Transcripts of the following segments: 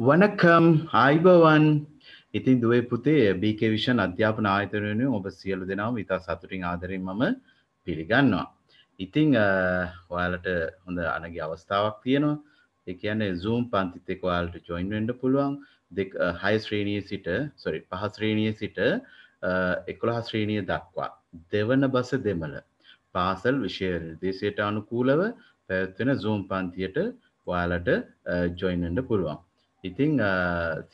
වනකම් ආයිබවන් ඉතින් දුවේ පුතේ බික විෂන් අධ්‍යාපන ආයතරයෙන ඔබ සියලු දෙනාව ඉතා සතුටින් ආදරෙන් මම පිළිගන්නවා. ඉතිං ඔයාලට හොඳ අනගේ අවස්ථාවක් තියෙනවා එකන්න සූම් පන්තිතෙක වාල්ට ජොයින්වෙන්ඩ පුළුවන් දෙක් හයිස්ශ්‍රීණී සිට සොරි පහස්ශ්‍රීණිය සිට එකොළ හස්ශ්‍රීණිය දක්වා. දෙවන බස දෙමල පාසල් විශේර දේශයට අනුකූලව පැත්වෙන සූම් පන්තියට ඔයාලට ජොයින්ඩ පුළුවන්. ඉතිං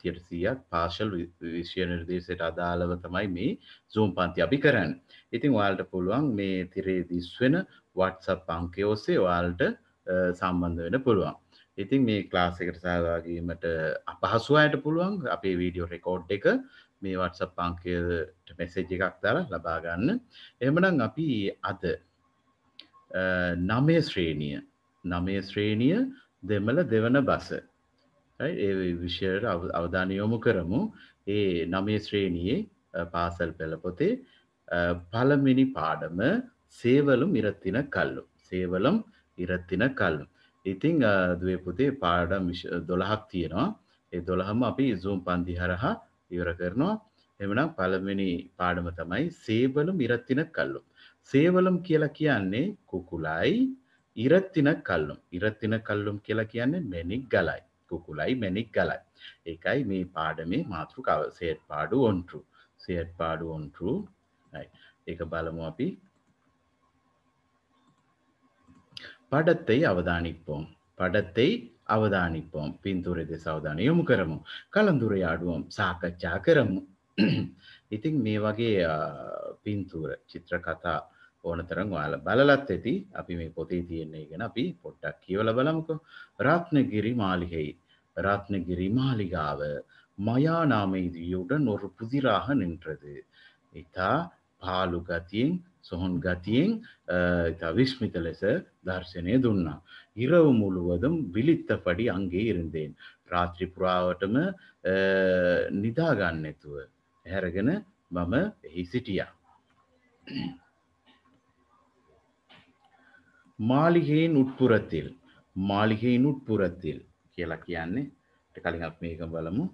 සියට සියත් පාශල් විශ්ය නිර්දේශයට අදාළව තමයි මේ සූම් පන්ති අපි කරන්න. ඉතිං වාල්ට පුළුවන් මේ තිරේ දිස්වෙන වට්සප් අංකය ඔස්සේ වාල්ට සම්බන්ධ වෙන පුළුවන්. ඉතින් මේ ක්ලාස් එකට සහභාගීමට අපහසුවයට පුළුවන් අපේ වීඩියෝ රෙකෝඩ් එක මේ වට්සප් අංකයට මෙසේජ් එකක් දාලා ලබා ගන්න. එහෙමනම් අපි අද නමේ ශ්‍රේණිය නමේ ශ්‍රේණිය දෙමළ දෙවන බස ඒ විෂයට අවධාන යොමු කරමු ඒ නමේ ශ්‍රේණියේ පාසල් පෙළපොතේ පළමිනි පාඩම සේවලුම් ඉරත්තින කල්ලු. සේවලම් ඉරත්තින කල්ලු. ඉතිං දවේපුතේ පාඩම් දොළහක් තියෙනවා ඒ දොළහම අපි ඉසූම් පන්දි හරහා ඉවර කරනවා එමනම් පළමිනි පාඩම තමයි සේවලුම් ඉරත්තින කල්ලු. සේවලම් කියලා කියන්නේ කුකුලයි ඉරත්තින කල්ලුම් ඉරත්තින කල්ලුම් කියලා කියන්නේ මෙනික් ගලයි. කුකුලයි මැණික් ගලයි. ඒකයි මේ පාඩමේ මාතෘකාව. සෙට් පාඩු on true. සෙට් පාඩු on true. right. ඒක බලමු අපි. படத்தை அவதானிப்போம் படத்தை அவதானிப்போம் පින්තූරය දෙස අවධානය යොමු කරමු. කලඳුරයාඩුවම් සාකච්ඡා කරමු. ඉතින් මේ වගේ පින්තූර චිත්‍ර කතා ඕන තරම් ඔයාල බලලත් ඇති අපි මේ පොතේ තියෙන්නේ ගැන අපි පොඩ්ඩක් කියවලා බලමුකෝ රත්නගිරි මාලිහෙයි රත්නගිරි මාලිගාව මයා නාමේදියුඩ නොරු පුදිරාහ நின்றது ඉතා පාලු ගතියෙන් සොහොන් ගතියෙන් ඉතා විස්මිත ලෙස දර්ශනය දුන්නා இரவு முழுவதும் விழித்தபடி அங்கே இருந்தேன் ராத்திரி புறாவටම නිදා ගන්න නැතුව හැරගෙන මම එහි සිටියා මාලිගයෙන් උත්පුරතිල් මාලිගයෙන් උත්පුරතිල් කියලා කියන්නේ කලින් අප මේක බලමු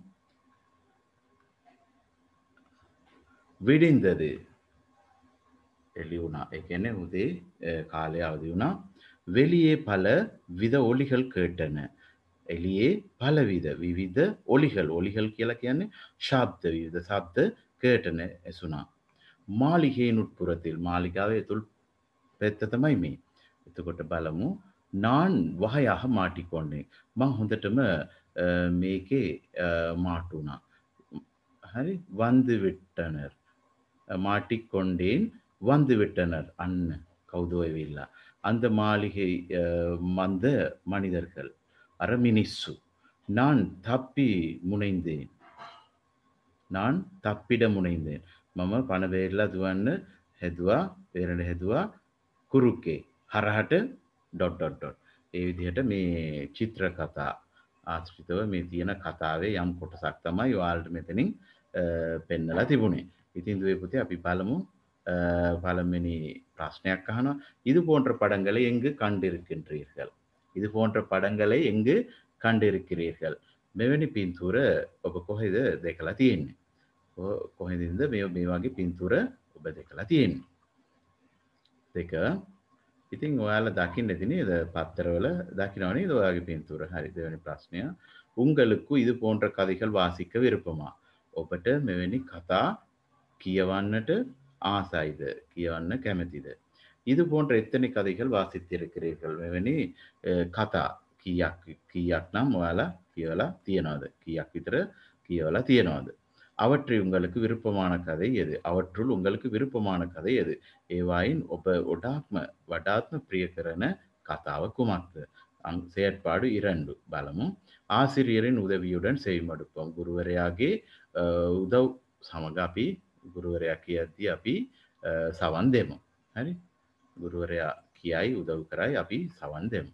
විඩින්දද එලි වුණා ඒ කියන්නේ උදේ කාලය අවදි වුණා வெளியே பல வித ஒளிகள் கேட்டன එළියේ පලවිධ විවිධ ඔලිහල් ඔලිහල් කියලා කියන්නේ ශබ්ද විවිධ සබ්ද කේටන ඇසුනා. මාලිගයේ නුට්පුරතිල් මාලිගාවේ තුල් පැත්ත තමයි මේ. එතකොට බලමු නාන් වහයහ මාටිකොන්නේ මං හොඳටම මේකේ මාටු වුණා. හරි වන්දි විට්ටනර් මාටිකොණ්ඩේන් වන්දි විට්ටනර් අන්න කවුද ඔය වෙලා. අන්ද මාලිහේ මන්ද මනිදර්කල් අර මිනිස්සු நான் தப்பி முனைந்தேன் நான் தப்பிட முனைந்தேன் මම පණ බේරලා දුවන්න හැදුවා පෙරණ හැදුවා කුරුකේ හරහට ඩොට් ඩොට් ඩොට් ඒ විදිහට මේ චිත්‍ර කතා ආශ්‍රිතව මේ තියෙන කතාවේ යම් කොටසක් තමයි ඔයාලට මෙතනින් පෙන්නලා තිබුණේ. ඉතින් දුවේ පුතේ අපි පළමු පළවෙනි ප්‍රශ්නයක් අහනවා. இது போன்ற படங்களை எங்கு கண்டிருக்கின்றீர்கள்? இது போன்ற படங்களை எங்கு கண்டிருக்கிறீர்கள்? මෙවැනි පින්තූර ඔබ කොහෙද දැකලා තියෙන්නේ? කොහෙදින්ද මේ මේ වගේ පින්තූර ඔබ දැකලා තියෙන්නේ? දෙක ඉතින් ඔයාල දකින්න තිනේද பத்திரවල දකින්න නේද ඔයාගේ පින්තූර හරි දෙවෙනි ප්‍රශ්නය උංගලුக்கு இது போன்ற கதைகள் வாசிக்க விருப்பமா ඔබට මෙවැනි කතා කියවන්නට ஆசைද කියවන්න කැමැතිද இது போன்ற எத்தனை கதைகள் வாசித்திருக்கிறீர்கள் මෙවැනි කතා කීයක් කීයක් නම් ඔයාලා කියවලා තියනවද කීයක් විතර කියවලා තියනවද அவற்றை உங்களுக்கு விருப்பமான கதை எது அவற்றுள் உங்களுக்கு விருப்பமான කதை එද. ඒවායින් ඔබ ගොඩාක්ම වඩාත්ම ප්‍රිය කරන කතාව කුමක්ද. අං செயற்பாடு இரண்டு බලමු ஆசிரியரின் உதவியுடன் செய்மடுப்போம் ගුරුවරයාගේ උදව් සමඟ අපි ගුරුවරයා කියද්දී අපි සවන් දෙමු. හරි ගුරුවරයා කියයි උදව් කරයි අපි සවන් දෙමු.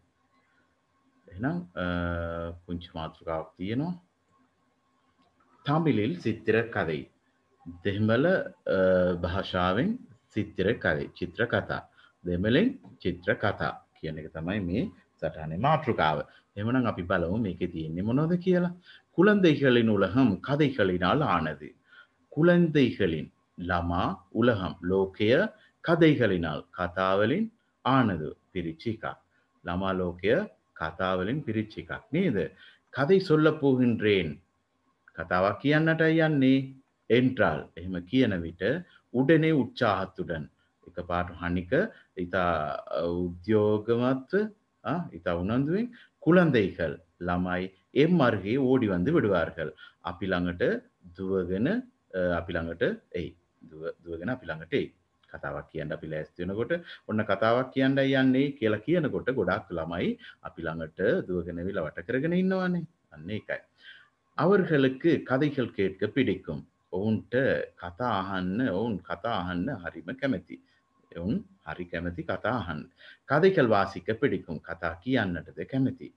එහෙනම් පුංචි මාතෘකාවක් තියෙනවා தமிழில் சித்திரக்கதை දෙමළ භාෂාවෙන් සිත්‍ර කරේ චිත්‍ර කතා දෙමලෙන් චිත්‍ර කතා කියන එක තමයි මේ සටහනේ මාතෘකාව එමනම් අපි බලමු මේකේ තියෙන්නේ මොනවද කියලා குழந்தைகளின் உலகம் கதைகளினால் ஆனது குழந்தைகளின் ළමා උලහම් ලෝකය කதைகளினால் කතාවලින් ආනது පිරිච්ච එකක් ළමා ලෝකය කතාවලින් පිරිච්ච එකක් නේද கதை சொல்ல போகின்றேன் කතාවක් කියන්නට යන්නේ එන්ට්‍රල් එහෙම කියන විට උඩනේ උච්චාහත්තුඩන් එක පාට හනික ඉතා උද්‍යෝගමත්ව ඉතා උනන්දුවෙන් කුළන්දෙයිකල් ළමයි එම් මර්ගේ ඕඩි වන්ද විඩවාර්කල් අපි ළඟට දුවගෙන අපි ළඟට එයි දුවගෙන අපි ළඟට එයි කතාවක් කියන්න අපි ලෑස්තිවෙනකොට ඔන්න කතාවක් කියන්න යන්නේ කියලා කියනකොට ගොඩක් ළමයි අපි ළඟට දුවගෙනවිලා වට කරගෙන ඉන්නවානේ අන්නේ එකයි. அவர்களுக்கு கதைகள் கேட்க பிடிக்கும் ඔවුන්ට கதாகன்னு අහන්න கதாகன்னு ஹரிம අහන්න හරිම ஹரி එවුන් கதாகன் கதைகள் வாசிக்க பிடிக்கும் கதா කියන්නටද කැමැති.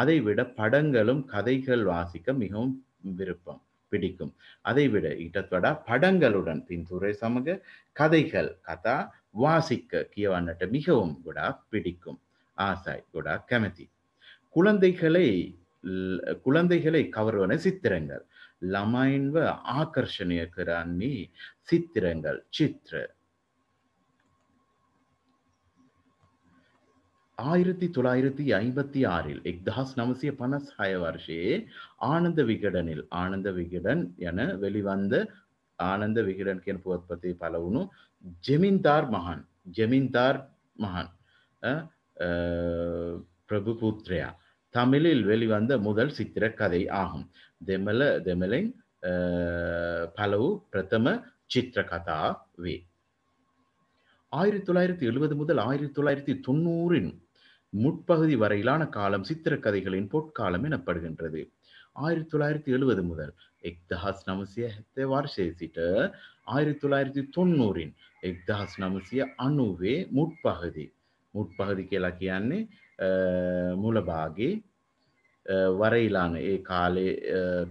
அதை விட படங்களும் கதைகள் வாசிக்க மிகவும் விருப்பம் பிடிக்கும் அதை விட இட்டத்தோட වඩා படங்களுடன் පින්තූරය சமூக கதைகள் கதா வாசிக்க කියවන්නට மிகவும் ගොඩාක් பிடிக்கும். ආසයි ගොඩාක් කැමැති. குழந்தைகளை குழந்தைகளை கவர்வன சித்திரங்கள் ළමයින්ව ආකර්ෂණය කරන්නේ සිත්තරංගල් චිත්‍ර. ஆயிரத்தி தொள்ளாயிரத்தி ஐம்பத்தி ஆறில் எக்தாஸ் நமசிய பனஸ் ஹய வருஷே ஆனந்த விகடனில் ஆனந்த விகடன் என வெளிவந்த ஆனந்த விகடன் කියන පුවත්පතේ පළ වුණු ජෙමින්දාර් මහන් ජෙමින්දාර් මහන් ප්‍රභු පුත්‍රයා தமிழில் வெளிவந்த முதல் சித்திரக்கதை ஆகும் දෙමළ දෙමළෙන් பல වූ பிரதம சித்திரகதாவே ஆயிரத்தி தொள்ளாயிரத்தி எழுபது முதல் ஆயிரத்தி தொள்ளாயிரத்தி தொண்ணூறின் முற்பகுதி வரையிலான காலம் சித்திரக்கதைகளின் பொற்காலம் எனப்படுகின்றது ஆயிரத்தி தொள்ளாயிரத்தி எழுபது முதல் එක්දහස් නමසය හැත්තේ වර්ෂය සිට ආயிரத்தி தொள்ளாயிரத்தி தொண்ணூறின் එක්දහස් නමසය අනුවේ මුට්පහදි මුට්පහදි කියලා කියන්නේ මුලභාගේ වරයිලාන ඒ කාලේ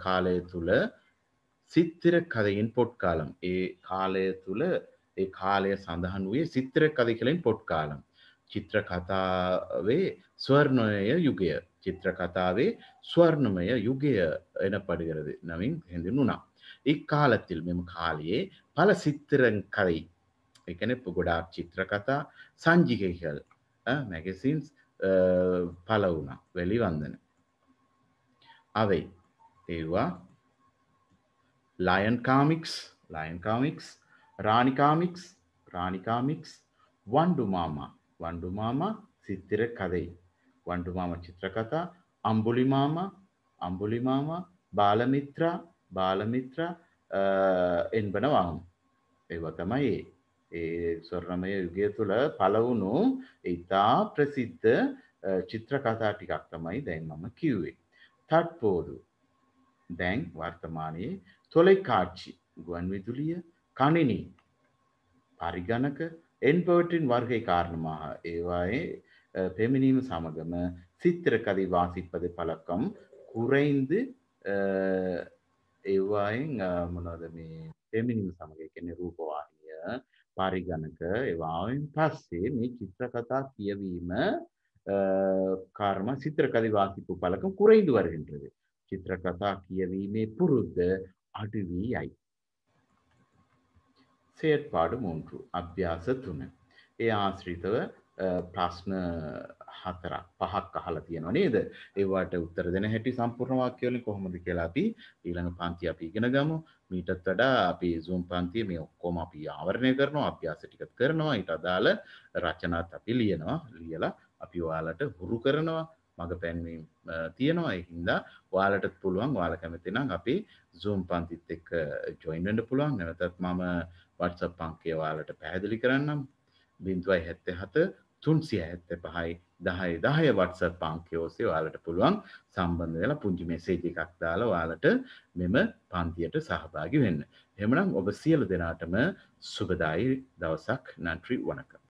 කාලය තුළ සිත්තිර කதையின் பொற்காலம் ඒ කාලය තුළ ඒ කාලය සඳහන් වූයේ සිත්‍ර කதைகளின் பொற்காலம் චිත්‍ර කතාවේ ස්වර්ණමය යුගය චිත්‍ර කතාවේ ස්වර්ණමය යුගය எனப்படுகிறது නමින් හැඳින්වුණා இக்காலத்தில் මෙම කාලයේ பல சித்திரங் கதை ඒ කියන්නේ ගොඩාක් චිත්‍ර කතා සංජිකයිකල් මැගසින්ස් පල වුණා වෙලිවන්දන අවේ ඒවා ලයන් කාමික්ස් ලයන් කාමික්ස් රානිකාමික්ස් රානිකාමික්ස් වන්ඩුමාමා වන්ඩුමාමා සිත්තිර කදයි වන්ඩුමාම චිත්‍රකතා අම්බුලිමාමා අම්බුලිමාමා බාලමිත්‍රා බාලමිත්‍ර එන්බනවාහම් ඒවතමයි ඒ ඒ ස්වර්ණමය යුගය තුළ පළවුණු ඉතා ප්‍රසිද්ධ චිත්‍රකතා ටිකක් තමයි දැන් මම කිව්වේ. තට්පෝදු දැන් වර්තමානයේ තොලෙකාච්චි ගුවන් විදුලිය කණිනි පරිගණක එන්පවටින් වර්ගයේ කාරණමහ ඒවායේ පෙමිණීම සමගම සිත්‍රකදි වාසිප්පද පලකම් කුරයින්දු ඒවායෙන් මොනවද මේ පෙමිණීම සමග කියන්නේ රූපවාහිනිය පාරිගණක ඒවායින් පස්සේ මේ චිත්‍ර කතා කියවීම කර්ම චිත්‍රකලි වාසිපු පලකම් කුරයිදු වරහින්ටද චිත්‍ර කතා කියවීමේ පුරුද්ද අඩුවී යයි. සේට් පාඩු මූන්ටු අභ්‍යාස තුන. ඒ ආශ්‍රිතව ප්‍රශ්න හතරක් පහක් අහලා තියෙනවා නේද? ඒවට උත්තර දෙන හැටි සම්පූර්ණ වාක්‍ය වලින් කොහොමද කියලා අපි ඊළඟ පන්ති අපි ඉගෙන ගමු. මීටත් වඩා අපි Zoom පන්තියේ මේ ඔක්කොම අපි ආවරණය කරනවා, අභ්‍යාස ටිකත් කරනවා, ඊට අදාළ රචනාත් අපි ලියනවා. ලියලා අපි ඔයාලට හුරු කරනවා. මඟ පැන්වීම තියෙනවා. ඒ හින්දා ඔයාලටත් පුළුවන් ඔයාලා කැමති නම් අපි Zoom පන්තිත් එක්ක join වෙන්න පුළුවන්. නැවතත් මම WhatsApp අංකය ඔයාලට පැහැදිලි කරන්නම්. 0.77 තුන්සිය ඇත්ත පහයි දහය දහය වටස පංකය ඔස්සේ ඔයාලට පුළුවන් සම්බන්ධ වෙලා පුංචි මෙසේජ එකක් දාලා ඔයාලට මෙම පන්තියට සහභාගි වෙන්න. එහෙමනම් ඔබ සියලු දෙනාටම සුබදායි දවසක් නන්ට්‍රී වනකම්.